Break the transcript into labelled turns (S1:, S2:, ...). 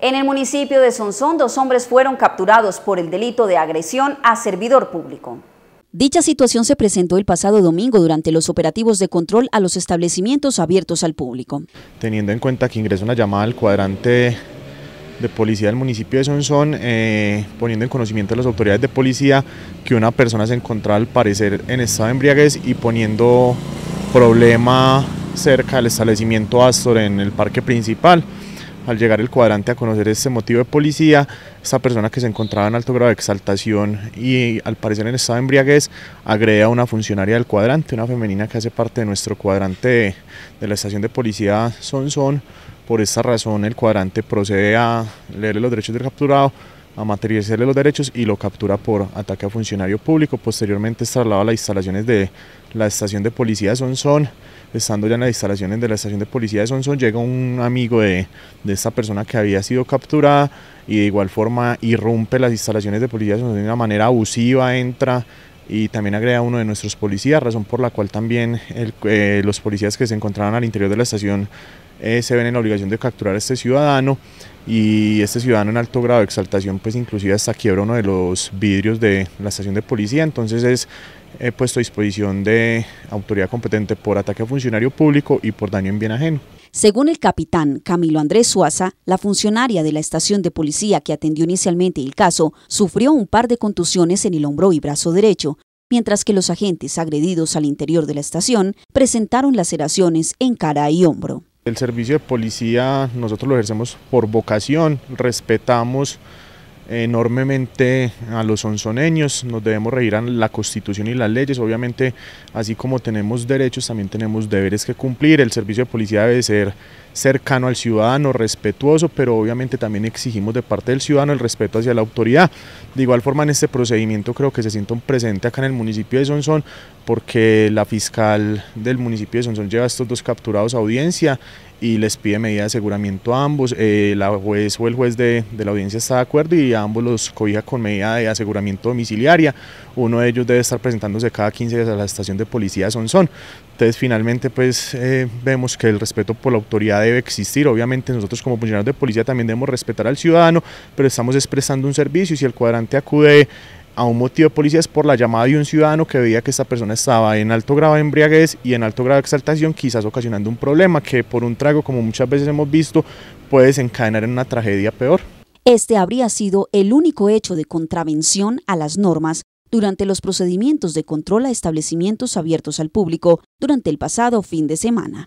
S1: En el municipio de Sonsón, dos hombres fueron capturados por el delito de agresión a servidor público. Dicha situación se presentó el pasado domingo durante los operativos de control a los establecimientos abiertos al público.
S2: Teniendo en cuenta que ingresa una llamada al cuadrante de policía del municipio de Sonsón, eh, poniendo en conocimiento a las autoridades de policía que una persona se encontraba al parecer en estado de embriaguez y poniendo problema cerca del establecimiento Astor en el parque principal al llegar el cuadrante a conocer este motivo de policía, esta persona que se encontraba en alto grado de exaltación y al parecer en estado de embriaguez, agrede a una funcionaria del cuadrante, una femenina que hace parte de nuestro cuadrante de, la estación de policía Sonson. Son. Por esta razón el cuadrante procede a leerle los derechos del capturado a materializarle los derechos y lo captura por ataque a funcionario público. Posteriormente es trasladado a las instalaciones de la estación de policía de Sonsón. Estando ya en las instalaciones de la estación de policía de Sonsón, llega un amigo de, de esta persona que había sido capturada y de igual forma irrumpe las instalaciones de policía de Sonsón de una manera abusiva, entra y también agrega uno de nuestros policías, razón por la cual también eh, los policías que se encontraban al interior de la estación eh, se ven en la obligación de capturar a este ciudadano y este ciudadano en alto grado de exaltación pues inclusive hasta quiebra uno de los vidrios de la estación de policía, entonces es eh, puesto a disposición de autoridad competente por ataque a funcionario público y por daño en bien ajeno.
S1: Según el capitán Camilo Andrés Suaza, la funcionaria de la estación de policía que atendió inicialmente el caso sufrió un par de contusiones en el hombro y brazo derecho, mientras que los agentes agredidos al interior de la estación presentaron laceraciones en cara y hombro.
S2: El servicio de policía nosotros lo ejercemos por vocación, respetamos enormemente a los sonzoneños, nos debemos reír a la constitución y las leyes, obviamente así como tenemos derechos también tenemos deberes que cumplir, el servicio de policía debe ser cercano al ciudadano, respetuoso, pero obviamente también exigimos de parte del ciudadano el respeto hacia la autoridad. De igual forma en este procedimiento creo que se siente un presente acá en el municipio de Sonzón, porque la fiscal del municipio de Sonsón lleva a estos dos capturados a audiencia y les pide medida de aseguramiento a ambos. Eh, la juez o el juez de, la audiencia está de acuerdo y a ambos los cobija con medida de aseguramiento domiciliaria. Uno de ellos debe estar presentándose cada 15 días a la estación de policía de Sonsón. Entonces finalmente pues eh, vemos que el respeto por la autoridad debe existir. Obviamente nosotros como funcionarios de policía también debemos respetar al ciudadano, pero estamos expresando un servicio y si el cuadrante acude a un motivo de policía es por la llamada de un ciudadano que veía que esta persona estaba en alto grado de embriaguez y en alto grado de exaltación, quizás ocasionando un problema que por un trago, como muchas veces hemos visto, puede desencadenar en una tragedia
S1: peor. Este habría sido el único hecho de contravención a las normas durante los procedimientos de control a establecimientos abiertos al público durante el pasado fin de semana.